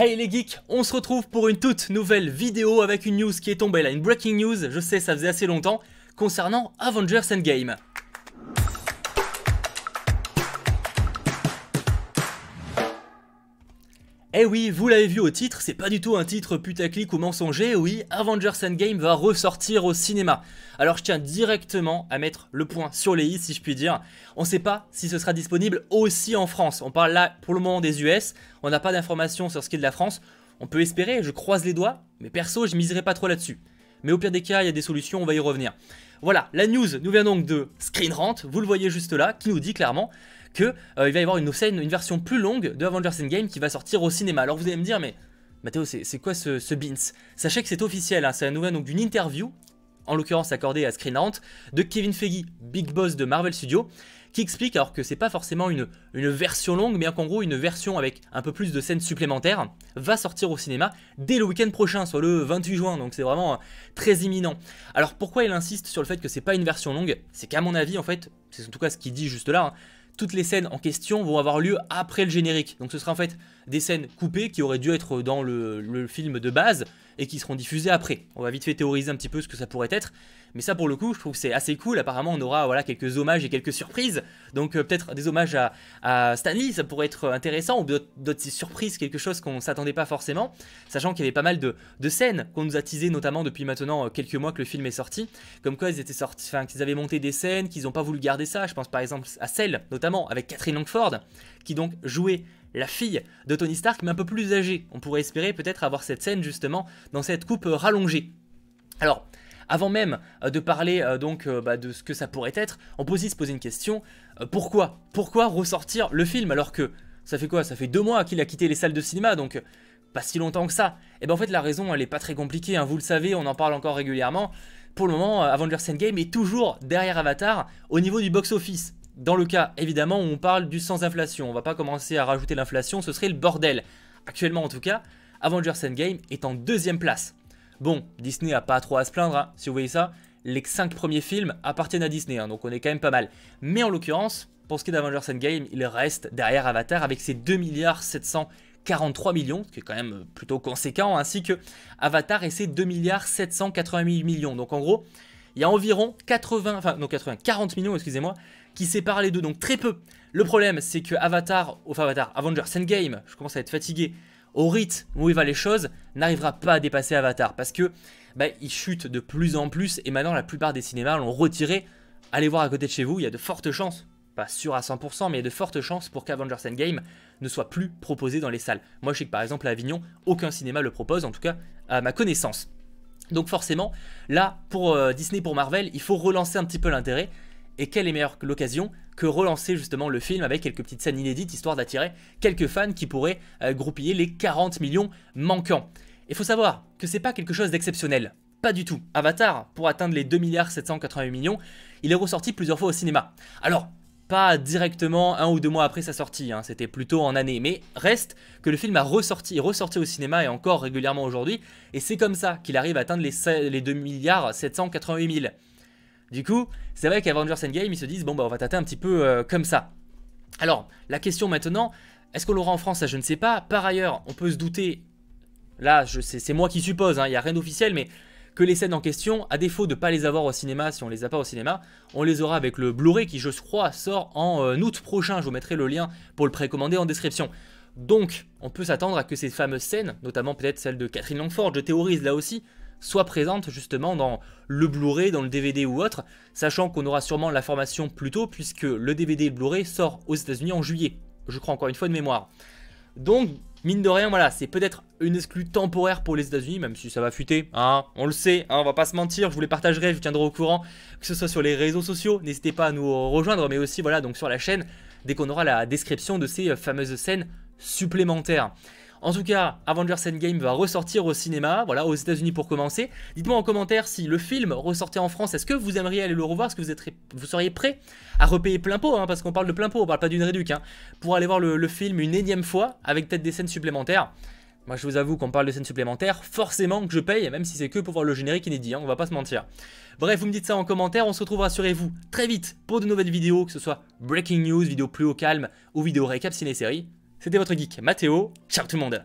Hey les geeks, on se retrouve pour une toute nouvelle vidéo avec une news qui est tombée là, une breaking news, je sais ça faisait assez longtemps, concernant Avengers Endgame. Eh oui, vous l'avez vu au titre, c'est pas du tout un titre putaclic ou mensonger, oui, Avengers Endgame va ressortir au cinéma. Alors je tiens directement à mettre le point sur les i si je puis dire. On sait pas si ce sera disponible aussi en France. On parle là pour le moment des US, on n'a pas d'informations sur ce qui est de la France. On peut espérer, je croise les doigts, mais perso je miserai pas trop là-dessus. Mais au pire des cas, il y a des solutions, on va y revenir. Voilà, la news nous vient donc de Screen Rant, vous le voyez juste là, qui nous dit clairement que euh, il va y avoir une, version plus longue de Avengers Endgame qui va sortir au cinéma. Alors vous allez me dire, mais Mathéo, c'est quoi ce, ce Beans Sachez que c'est officiel, c'est la nouvelle d'une interview, en l'occurrence accordée à Screen Rant, de Kevin Feige, big boss de Marvel Studios, qui explique, alors que c'est pas forcément une, version longue, mais qu'en gros une version avec un peu plus de scènes supplémentaires, va sortir au cinéma dès le week-end prochain, soit le 28 juin, donc c'est vraiment euh, très imminent. Alors pourquoi il insiste sur le fait que c'est pas une version longue C'est qu'à mon avis, en fait, c'est en tout cas ce qu'il dit juste là, hein, toutes les scènes en question vont avoir lieu après le générique. Donc ce sera en fait des scènes coupées qui auraient dû être dans le, film de base et qui seront diffusées après. On va vite fait théoriser un petit peu ce que ça pourrait être, mais ça pour le coup, je trouve que c'est assez cool. Apparemment, on aura voilà quelques hommages et quelques surprises. Donc euh, peut-être des hommages à, à Stanley, ça pourrait être intéressant, ou d'autres surprises, quelque chose qu'on s'attendait pas forcément, sachant qu'il y avait pas mal de, scènes qu'on nous a teasées notamment depuis maintenant euh, quelques mois que le film est sorti, comme quoi ils étaient sortis, enfin qu'ils avaient monté des scènes, qu'ils n'ont pas voulu garder ça. Je pense par exemple à celle notamment avec Catherine Langford, qui donc jouait la fille de Tony Stark, mais un peu plus âgée. On pourrait espérer peut-être avoir cette scène justement dans cette coupe euh, rallongée. Alors, avant même euh, de parler euh, donc bah, de ce que ça pourrait être, on peut aussi se poser une question pourquoi Pourquoi ressortir le film alors que ça fait quoi Ça fait deux mois qu'il a quitté les salles de cinéma, donc pas si longtemps que ça. Et eh bien en fait la raison elle est pas très compliquée, hein, vous le savez, on en parle encore régulièrement. Pour le moment, Avengers Endgame est toujours derrière Avatar au niveau du box-office. Dans le cas, évidemment, où on parle du sans inflation, on ne va pas commencer à rajouter l'inflation, ce serait le bordel. Actuellement, en tout cas, Avengers Endgame est en deuxième place. Bon, Disney n'a pas trop à se plaindre, hein, si vous voyez ça. Les cinq premiers films appartiennent à Disney, hein, donc on est quand même pas mal. Mais en l'occurrence, pour ce qui est d'Avengers Endgame, il reste derrière Avatar avec ses 2 milliards 743 millions, ce qui est quand même plutôt conséquent, ainsi que Avatar et ses 2 milliards 780 millions. Donc en gros, il y a environ 80, enfin non 80, 40 millions, excusez-moi, qui sépare les deux, donc très peu. Le problème, c'est que Avatar, enfin Avatar, Avengers Endgame, je commence à être fatigué, au rythme où il va les choses, n'arrivera pas à dépasser Avatar, parce que bah, il chute de plus en plus, et maintenant la plupart des cinémas l'ont retiré. Allez voir à côté de chez vous, il y a de fortes chances, pas sûr à 100%, mais il y a de fortes chances pour qu'Avengers Endgame ne soit plus proposé dans les salles. Moi je sais que par exemple à Avignon, aucun cinéma le propose, en tout cas à ma connaissance. Donc forcément, là, pour euh, Disney, pour Marvel, il faut relancer un petit peu l'intérêt. Et quelle est meilleure l'occasion que relancer justement le film avec quelques petites scènes inédites, histoire d'attirer quelques fans qui pourraient euh, groupiller les 40 millions manquants. Il faut savoir que c'est pas quelque chose d'exceptionnel. Pas du tout. Avatar, pour atteindre les 2 788 millions, il est ressorti plusieurs fois au cinéma. Alors, pas directement un ou deux mois après sa sortie, hein, c'était plutôt en année, mais reste que le film a ressorti, ressorti au cinéma et encore régulièrement aujourd'hui, et c'est comme ça qu'il arrive à atteindre les, 2 milliards du coup, c'est vrai qu'Avengers Endgame, ils se disent, bon, bah, on va tâter un petit peu euh, comme ça. Alors, la question maintenant, est-ce qu'on l'aura en France Ça, je ne sais pas. Par ailleurs, on peut se douter, là, c'est moi qui suppose, hein, il y n'y a rien d'officiel, mais que les scènes en question, à défaut de ne pas les avoir au cinéma, si on les a pas au cinéma, on les aura avec le Blu-ray qui, je crois, sort en euh, août prochain. Je vous mettrai le lien pour le précommander en description. Donc, on peut s'attendre à que ces fameuses scènes, notamment peut-être celle de Catherine Langford, je théorise là aussi, soit présente justement dans le Blu-ray, dans le DVD ou autre, sachant qu'on aura sûrement la formation plus tôt puisque le DVD et le Blu-ray sort aux États-Unis en juillet, je crois encore une fois de mémoire. Donc mine de rien, voilà, c'est peut-être une exclue temporaire pour les États-Unis, même si ça va fuiter, hein, on le sait, hein, on va pas se mentir, je vous les partagerai, je vous tiendrai au courant, que ce soit sur les réseaux sociaux, n'hésitez pas à nous rejoindre, mais aussi voilà, donc sur la chaîne, dès qu'on aura la description de ces fameuses scènes supplémentaires. En tout cas, Avengers Endgame va ressortir au cinéma, voilà, aux États-Unis pour commencer. Dites-moi en commentaire si le film ressortait en France, est-ce que vous aimeriez aller le revoir Est-ce que vous, vous seriez prêt à repayer plein pot hein, Parce qu'on parle de plein pot, on parle pas d'une réduque hein, pour aller voir le, film une énième fois avec peut-être des scènes supplémentaires. Moi, je vous avoue qu'on parle de scènes supplémentaires, forcément que je paye, même si c'est que pour voir le générique inédit, hein, on va pas se mentir. Bref, vous me dites ça en commentaire, on se retrouve, rassurez-vous, très vite pour de nouvelles vidéos, que ce soit Breaking News, vidéo plus au calme, ou vidéo récap ciné-série. C'était votre geek, Mathéo. Ciao tout le monde